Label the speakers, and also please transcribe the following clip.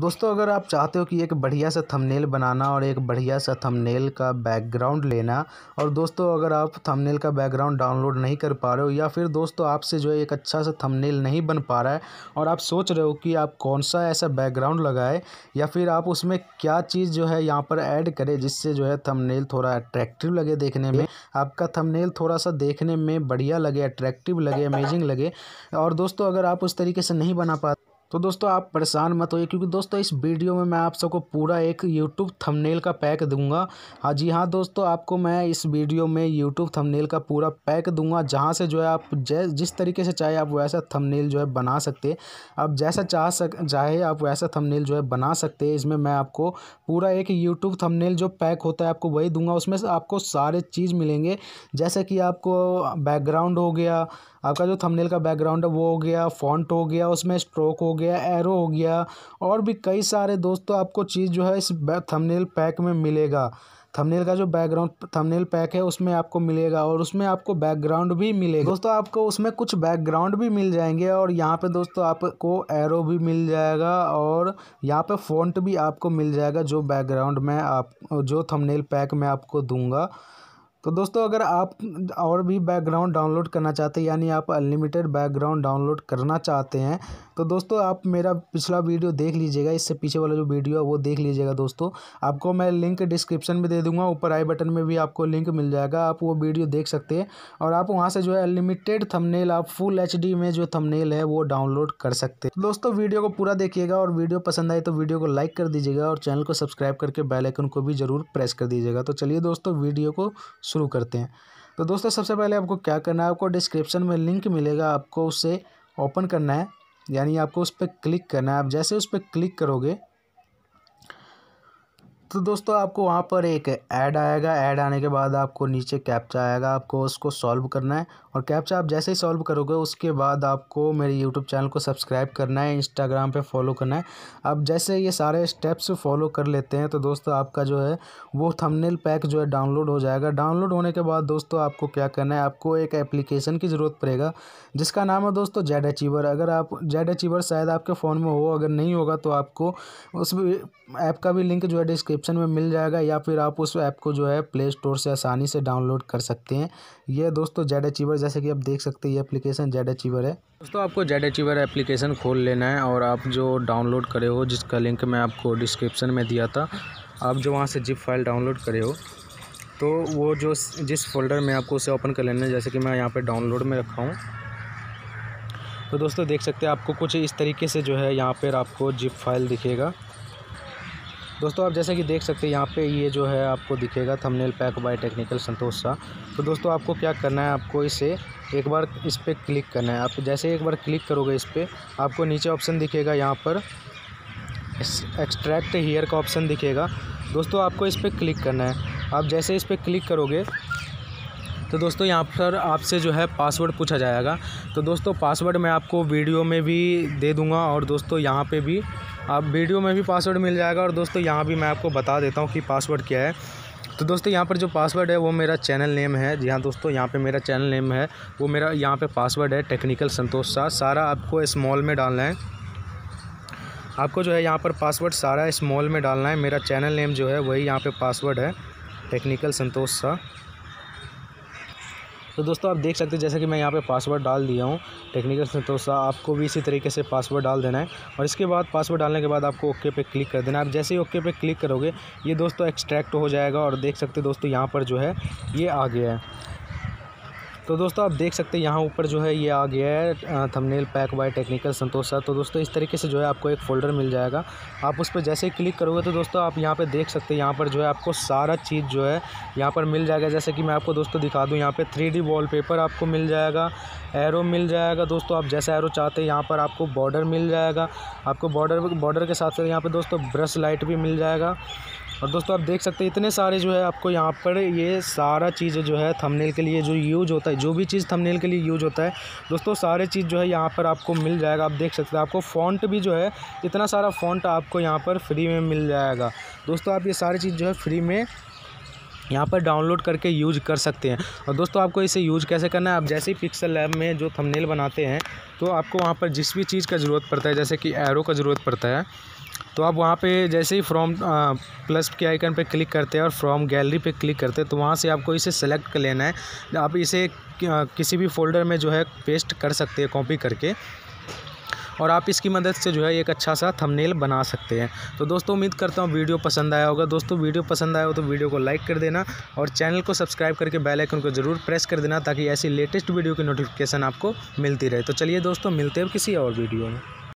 Speaker 1: दोस्तों अगर आप चाहते हो कि एक बढ़िया सा थंबनेल बनाना और एक बढ़िया सा थंबनेल का बैकग्राउंड लेना और दोस्तों अगर आप थंबनेल का बैकग्राउंड डाउनलोड नहीं कर पा रहे हो या फिर दोस्तों आपसे जो है एक अच्छा सा थंबनेल नहीं बन पा रहा है और आप सोच रहे हो कि आप कौन सा ऐसा बैकग्राउंड लगाए या फिर आप उसमें क्या चीज़ जो है यहाँ पर ऐड करें जिससे जो है थमनेल थोड़ा अट्रैक्टिव लगे देखने में आपका थमनेल थोड़ा सा देखने में बढ़िया लगे अट्रैक्टिव लगे अमेजिंग लगे और दोस्तों अगर आप उस तरीके से नहीं बना पाते तो दोस्तों आप परेशान मत होइए क्योंकि दोस्तों इस वीडियो में मैं आप सबको पूरा एक यूट्यूब थंबनेल का पैक दूंगा हाँ जी हाँ दोस्तों आपको मैं इस वीडियो में यूट्यूब थंबनेल का पूरा पैक दूंगा जहाँ से जो है आप जै जिस तरीके से चाहे आप वैसा थंबनेल जो है बना सकते आप जैसा चाह सक चाहे आप वैसा थमनेल जो है बना सकते हैं इसमें मैं आपको पूरा एक यूट्यूब थमनेल जो पैक होता है आपको वही दूंगा उसमें आपको सारे चीज़ मिलेंगे जैसे कि आपको बैकग्राउंड हो गया आपका जो थंबनेल का बैकग्राउंड है वो हो गया फॉन्ट हो गया उसमें स्ट्रोक हो गया एरो हो गया और भी कई सारे दोस्तों तो आपको चीज़ जो है इस थंबनेल पैक में मिलेगा थंबनेल का जो बैकग्राउंड थंबनेल पैक है उसमें आपको मिलेगा और उसमें आपको बैकग्राउंड भी मिलेगा दोस्तों आपको उसमें कुछ बैकग्राउंड भी मिल जाएंगे और यहाँ पे दोस्तों आपको एरो भी मिल जाएगा और यहाँ पे फ़ॉन्ट भी आपको मिल जाएगा जो बैकग्राउंड में आप जो थंबनेल पैक मैं आपको दूंगा तो दोस्तों अगर आप और भी बैकग्राउंड डाउनलोड करना चाहते हैं यानी आप अनलिमिटेड बैकग्राउंड डाउनलोड करना चाहते हैं तो दोस्तों आप मेरा पिछला वीडियो देख लीजिएगा इससे पीछे वाला जो वीडियो है वो देख लीजिएगा दोस्तों आपको मैं लिंक डिस्क्रिप्शन में दे दूंगा ऊपर आई बटन में भी आपको लिंक मिल जाएगा आप वो वीडियो देख सकते हैं और आप वहाँ से जो है अनलिमिटेड थमनेल आप फुल एच में जो थमनेल है वो डाउनलोड कर सकते हैं तो दोस्तों वीडियो को पूरा देखिएगा और वीडियो पसंद आए तो वीडियो को लाइक कर दीजिएगा और चैनल को सब्सक्राइब करके बेलाइकन को भी जरूर प्रेस कर दीजिएगा तो चलिए दोस्तों वीडियो को शुरू करते हैं तो दोस्तों सबसे पहले आपको क्या करना है आपको डिस्क्रिप्शन में लिंक मिलेगा आपको उसे ओपन करना है यानी आपको उस पर क्लिक करना है आप जैसे उस पर क्लिक करोगे तो दोस्तों आपको वहाँ पर एक ऐड आएगा ऐड आने के बाद आपको नीचे कैप्चा आएगा आपको उसको सॉल्व करना है और कैप्चा आप जैसे ही सॉल्व करोगे उसके बाद आपको मेरे यूट्यूब चैनल को सब्सक्राइब करना है इंस्टाग्राम पे फॉलो करना है आप जैसे ये सारे स्टेप्स फॉलो कर लेते हैं तो दोस्तों आपका जो है वो थमनेल पैक जो है डाउनलोड हो जाएगा डाउनलोड होने के बाद दोस्तों आपको क्या करना है आपको एक एप्लीकेशन की ज़रूरत पड़ेगा जिसका नाम है दोस्तों जेड अचीवर अगर आप जेड अचीवर शायद आपके फ़ोन में हो अगर नहीं होगा तो आपको उस ऐप का भी लिंक जो है डिस्क्रिप डिस्क्रिप्शन में मिल जाएगा या फिर आप उस ऐप को जो है प्ले स्टोर से आसानी से डाउनलोड कर सकते हैं ये दोस्तों जेड अचीवर जैसे कि आप देख सकते हैं ये एप्लीकेशन जेड अचीवर है दोस्तों आपको जेड अचीवर एप्लीकेशन खोल लेना है और आप जो डाउनलोड करे हो जिसका लिंक मैं आपको डिस्क्रिप्शन में दिया था आप जो वहाँ से जिप फाइल डाउनलोड करे हो तो वो जो जिस फोल्डर में आपको उसे ओपन कर लेना है जैसे कि मैं यहाँ पर डाउनलोड में रखा हूँ तो दोस्तों देख सकते हैं आपको कुछ इस तरीके से जो है यहाँ पर आपको जिप फाइल दिखेगा दोस्तों आप जैसे कि देख सकते हैं यहाँ पे ये जो है आपको दिखेगा thumbnail pack by technical Santosh Shah तो दोस्तों आपको क्या करना है आपको इसे एक बार इस पर क्लिक करना है आप जैसे एक बार क्लिक करोगे इस पर आपको नीचे ऑप्शन दिखेगा यहाँ पर एक्सट्रैक्ट हेयर का ऑप्शन दिखेगा दोस्तों आपको इस पर क्लिक करना है आप जैसे इस पर क्लिक करोगे तो दोस्तों यहाँ पर आपसे जो है पासवर्ड पूछा जाएगा तो दोस्तों पासवर्ड मैं आपको वीडियो में भी दे दूँगा और दोस्तों यहाँ पर भी आप वीडियो में भी पासवर्ड मिल जाएगा और दोस्तों यहाँ भी मैं आपको बता देता हूँ कि पासवर्ड क्या है तो दोस्तों यहाँ पर जो पासवर्ड है वो मेरा चैनल नेम है जी हाँ दोस्तों यहाँ पे मेरा चैनल नेम है वो मेरा यहाँ पे पासवर्ड है टेक्निकल संतोष सा सारा आपको स्मॉल में डालना है आपको जो है यहाँ पर पासवर्ड सारा स्मॉल में डालना है मेरा चैनल नेम जो है वही यहाँ पे पासवर्ड है टेक्निकल संतोष सा तो दोस्तों आप देख सकते हैं जैसे कि मैं यहाँ पे पासवर्ड डाल दिया हूँ टेक्निकल तो सा आपको भी इसी तरीके से पासवर्ड डाल देना है और इसके बाद पासवर्ड डालने के बाद आपको ओके पे क्लिक कर देना है आप जैसे ही ओके पे क्लिक करोगे ये दोस्तों एक्सट्रैक्ट हो जाएगा और देख सकते दोस्तों यहाँ पर जो है ये आ गया है तो दोस्तों आप देख सकते हैं यहाँ ऊपर जो है ये आ गया है thumbnail pack by technical Santosh sir तो दोस्तों इस तरीके से जो है आपको एक फ़ोल्डर मिल जाएगा आप उस पर जैसे ही क्लिक करोगे तो दोस्तों आप यहाँ पे देख सकते हैं यहाँ पर जो है आपको सारा चीज़ जो है यहाँ पर मिल जाएगा जैसे कि मैं आपको दोस्तों दिखा दूँ यहाँ पर थ्री डी आपको मिल जाएगा एरो मिल जाएगा दोस्तों आप जैसा एरो चाहते हैं यहाँ पर आपको बॉर्डर मिल जाएगा आपको बॉर्डर बॉर्डर के साथ साथ यहाँ पर दोस्तों ब्रश लाइट भी मिल जाएगा और दोस्तों आप देख सकते हैं इतने सारे जो है आपको यहाँ पर ये सारा चीज़ जो है थंबनेल के लिए जो यूज होता है जो भी चीज़ थंबनेल के लिए यूज होता है दोस्तों सारे चीज़ जो है यहाँ पर आपको मिल जाएगा आप देख सकते हैं आपको फ़ॉन्ट भी जो है इतना सारा फ़ॉन्ट आपको यहाँ पर फ्री में मिल जाएगा दोस्तों आप ये सारी चीज़ जो है फ्री में यहाँ पर डाउनलोड करके यूज कर सकते हैं और दोस्तों आपको इसे यूज कैसे करना है आप जैसे ही पिक्सल लैब में जो थंबनेल बनाते हैं तो आपको वहाँ पर जिस भी चीज़ का ज़रूरत पड़ता है जैसे कि एरो का ज़रूरत पड़ता है तो आप वहाँ पे जैसे ही फ्रॉम प्लस के आइकन पे क्लिक करते हैं और फ्रॉम गैलरी पे क्लिक करते हैं तो वहाँ से आपको इसे सेलेक्ट कर लेना है आप इसे किसी भी फोल्डर में जो है पेस्ट कर सकते हैं कॉपी करके और आप इसकी मदद से जो है एक अच्छा सा थंबनेल बना सकते हैं तो दोस्तों उम्मीद करता हूँ वीडियो पसंद आया होगा दोस्तों वीडियो पसंद आया हो तो वीडियो को लाइक कर देना और चैनल को सब्सक्राइब करके बेल आइकन को ज़रूर प्रेस कर देना ताकि ऐसी लेटेस्ट वीडियो की नोटिफिकेशन आपको मिलती रहे तो चलिए दोस्तों मिलते हैं किसी और वीडियो में